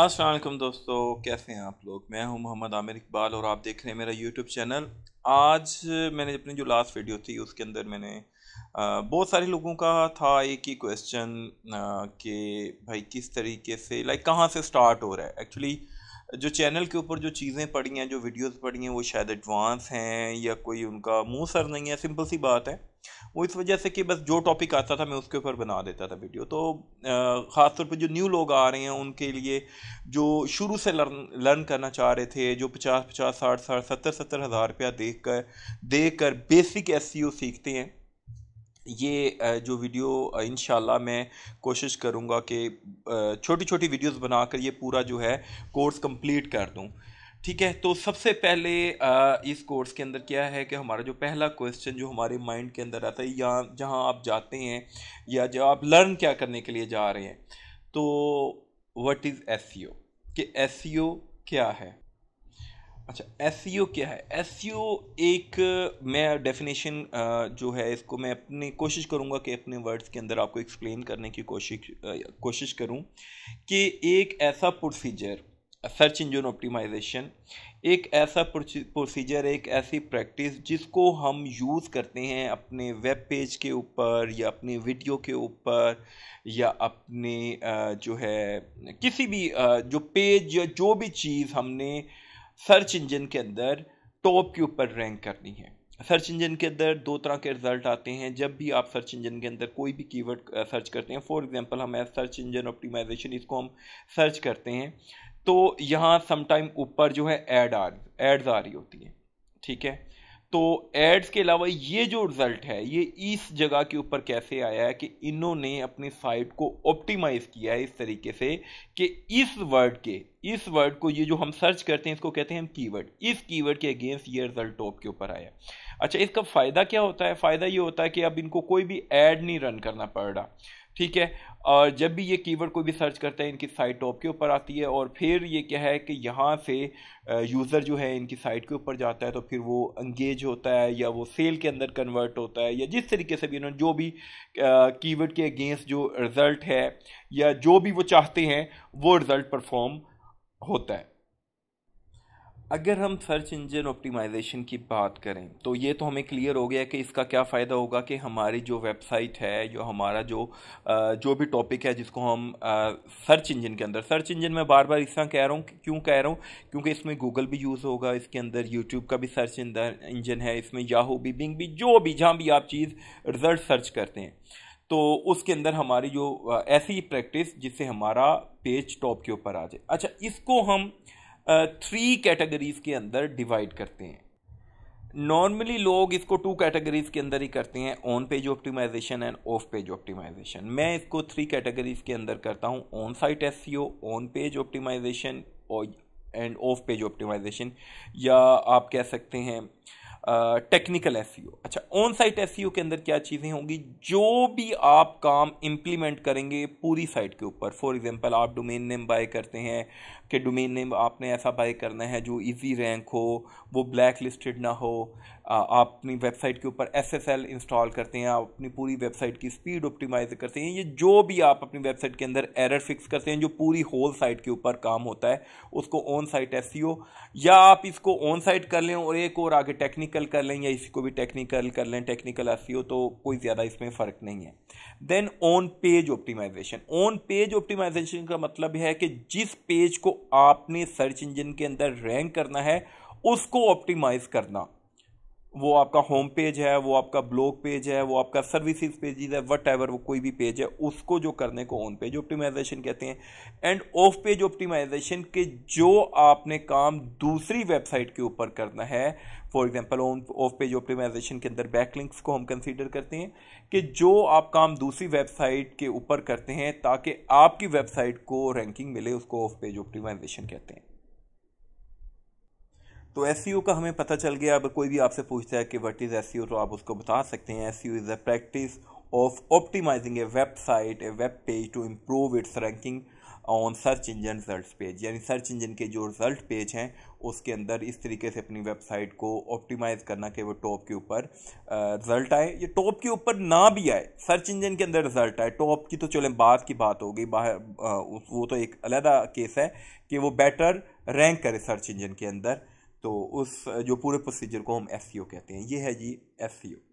असलम दोस्तों कैसे हैं आप लोग मैं हूं मोहम्मद आमिर इकबाल और आप देख रहे हैं मेरा यूट्यूब चैनल आज मैंने अपनी जो लास्ट वीडियो थी उसके अंदर मैंने बहुत सारे लोगों का था एक ही क्वेश्चन कि भाई किस तरीके से लाइक कहाँ से स्टार्ट हो रहा है एक्चुअली जो चैनल के ऊपर जो चीज़ें पड़ी हैं जो वीडियोज़ पड़ी हैं वो शायद एडवांस हैं या कोई उनका मुँह सर नहीं है सिंपल सी बात है वो इस वजह से कि बस जो टॉपिक आता था मैं उसके ऊपर बना देता था वीडियो तो ख़ासतौर पर जो न्यू लोग आ रहे हैं उनके लिए जो शुरू से लर्न लर्न करना चाह रहे थे जो पचास पचास साठ साठ सत्तर सत्तर हज़ार रुपया देख कर देख कर बेसिक एस e सीखते हैं ये जो वीडियो इन मैं कोशिश करूँगा कि छोटी छोटी वीडियोस बनाकर ये पूरा जो है कोर्स कंप्लीट कर दूँ ठीक है तो सबसे पहले इस कोर्स के अंदर क्या है कि हमारा जो पहला क्वेश्चन जो हमारे माइंड के अंदर आता है या जहाँ आप जाते हैं या जो आप लर्न क्या करने के लिए जा रहे हैं तो वट इज़ एस कि एस e क्या है अच्छा एस e क्या है एस e एक मैं डेफिनेशन जो है इसको मैं अपनी कोशिश करूँगा कि अपने वर्ड्स के अंदर आपको एक्सप्लेन करने की कोशिश कोशिश करूँ कि एक ऐसा प्रोसीजर सर्च इंजन ऑप्टिमाइजेशन एक ऐसा प्रोसीजर एक ऐसी प्रैक्टिस जिसको हम यूज़ करते हैं अपने वेब पेज के ऊपर या अपने वीडियो के ऊपर या अपने जो है किसी भी जो पेज या जो भी चीज़ हमने सर्च इंजन के अंदर टॉप के ऊपर रैंक करनी है सर्च इंजन के अंदर दो तरह के रिजल्ट आते हैं जब भी आप सर्च इंजन के अंदर कोई भी कीवर्ड सर्च करते हैं फॉर एग्जांपल हम सर्च इंजन ऑप्टिमाइजेशन इसको हम सर्च करते हैं तो यहाँ समटाइम ऊपर जो है एड आर एड्स आ रही होती है ठीक है तो एड्स के अलावा ये जो रिज़ल्ट है ये इस जगह के ऊपर कैसे आया है कि इन्होंने अपनी साइट को ऑप्टिमाइज़ किया है इस तरीके से कि इस वर्ड के इस वर्ड को ये जो हम सर्च करते हैं इसको कहते हैं हम कीवर्ड इस कीवर्ड के अगेंस्ट ये रिज़ल्ट टॉप के ऊपर आया अच्छा इसका फ़ायदा क्या होता है फ़ायदा ये होता है कि अब इनको कोई भी एड नहीं रन करना पड़ रहा ठीक है और जब भी ये कीवर्ड कोई भी सर्च करता है इनकी साइट टॉप के ऊपर आती है और फिर ये क्या है कि यहाँ से यूज़र जो है इनकी साइट के ऊपर जाता है तो फिर वो इंगेज होता है या वो सेल के अंदर कन्वर्ट होता है या जिस तरीके से भी इन्होंने जो भी कीवर्ड के अगेंस्ट जो रिज़ल्ट है या जो भी वो चाहते हैं वो रिज़ल्ट परफॉर्म होता है अगर हम सर्च इंजन ऑप्टिमाइजेशन की बात करें तो ये तो हमें क्लियर हो गया कि इसका क्या फ़ायदा होगा कि हमारी जो वेबसाइट है जो हमारा जो जो भी टॉपिक है जिसको हम सर्च इंजन के अंदर सर्च इंजन में बार बार इस तरह कह रहा हूँ क्यों कह रहा हूँ क्योंकि इसमें गूगल भी यूज़ होगा इसके अंदर यूट्यूब का भी सर्च इंजन है इसमें याहू भी बिंग भी जो भी जहाँ भी आप चीज़ रिजल्ट सर्च करते हैं तो उसके अंदर हमारी जो ऐसी प्रैक्टिस जिससे हमारा पेज टॉप के ऊपर आ जाए अच्छा इसको हम थ्री कैटेगरीज के अंदर डिवाइड करते हैं नॉर्मली लोग इसको टू कैटेगरीज के अंदर ही करते हैं on page optimization and off page optimization मैं इसको थ्री कैटेगरीज के अंदर करता हूँ on site S on page optimization और एंड ऑफ पेज ऑप्टिमाइजेशन या आप कह सकते हैं टेक्निकल एस e अच्छा ऑन साइट एस के अंदर क्या चीज़ें होंगी जो भी आप काम इम्प्लीमेंट करेंगे पूरी साइट के ऊपर फॉर एग्जांपल आप डोमेन नेम बाय करते हैं कि डोमेन नेम आपने ऐसा बाय करना है जो इजी रैंक हो वो ब्लैक लिस्टेड ना हो आप अपनी वेबसाइट के ऊपर एस एस एल इंस्टॉल करते हैं आप अपनी पूरी वेबसाइट की स्पीड ऑप्टिमाइज करते हैं ये जो भी आप अपनी वेबसाइट के अंदर एरर फिक्स करते हैं जो पूरी होल साइट के ऊपर काम होता है उसको ऑन साइट एस या आप इसको ऑन साइट कर लें और एक और आगे टेक्निक टेक्निकल कर लें या इसी को भी टेक्निकल कर लें टेक्निकल एफ e तो कोई ज़्यादा इसमें फ़र्क नहीं है then on page optimization on page optimization का मतलब है कि जिस पेज को आपने सर्च इंजन के अंदर रैंक करना है उसको ऑप्टिमाइज करना वो आपका होम पेज है वो आपका ब्लॉग पेज है वो आपका सर्विसेज पेजेस है वट एवर वो कोई भी पेज है उसको जो करने को ऑन पेज ऑप्टिमाइजेशन कहते हैं एंड ऑफ पेज ऑप्टिमाइजेशन के जो आपने काम दूसरी वेबसाइट के ऊपर करना है for example on off page optimization के अंदर बैकलिंक्स को हम कंसीडर करते हैं कि जो आप काम दूसरी वेबसाइट के ऊपर करते हैं ताकि आपकी वेबसाइट को रैंकिंग मिले उसको ऑफ पेज ऑप्टिमाइजेशन कहते हैं तो एस e का हमें पता चल गया अगर कोई भी आपसे पूछता है कि वट इज़ एस तो आप उसको बता सकते हैं S is a practice of optimizing a website a web page to improve its ranking on search engine result page यानी सर्च इंजन के जो रिजल्ट पेज हैं उसके अंदर इस तरीके से अपनी वेबसाइट को ऑप्टिमाइज़ करना कि वो टॉप के ऊपर रिजल्ट आए ये टॉप के ऊपर ना भी आए सर्च इंजन के अंदर रिजल्ट आए टॉप की तो चले बाद की बात हो गई बाहर वो तो एक अलहदा केस है कि वो बेटर रैंक करे सर्च इंजन के अंदर तो उस जो पूरे प्रोसीजर को हम एस कहते हैं ये है जी एस